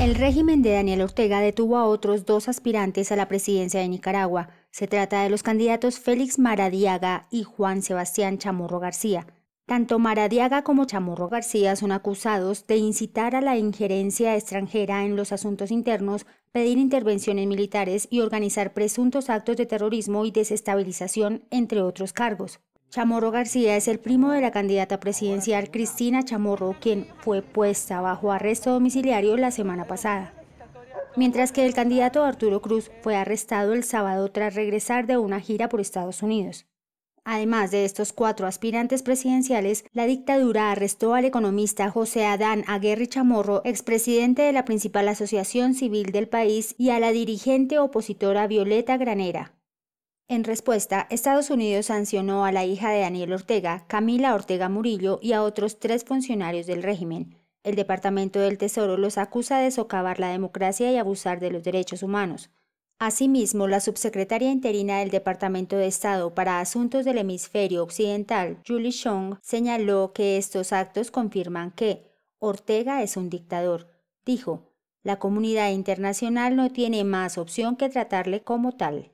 El régimen de Daniel Ortega detuvo a otros dos aspirantes a la presidencia de Nicaragua. Se trata de los candidatos Félix Maradiaga y Juan Sebastián Chamorro García. Tanto Maradiaga como Chamorro García son acusados de incitar a la injerencia extranjera en los asuntos internos, pedir intervenciones militares y organizar presuntos actos de terrorismo y desestabilización, entre otros cargos. Chamorro García es el primo de la candidata presidencial Cristina Chamorro, quien fue puesta bajo arresto domiciliario la semana pasada. Mientras que el candidato Arturo Cruz fue arrestado el sábado tras regresar de una gira por Estados Unidos. Además de estos cuatro aspirantes presidenciales, la dictadura arrestó al economista José Adán Aguerri Chamorro, expresidente de la principal asociación civil del país, y a la dirigente opositora Violeta Granera. En respuesta, Estados Unidos sancionó a la hija de Daniel Ortega, Camila Ortega Murillo, y a otros tres funcionarios del régimen. El Departamento del Tesoro los acusa de socavar la democracia y abusar de los derechos humanos. Asimismo, la subsecretaria interina del Departamento de Estado para Asuntos del Hemisferio Occidental, Julie Chong, señaló que estos actos confirman que Ortega es un dictador. Dijo, la comunidad internacional no tiene más opción que tratarle como tal.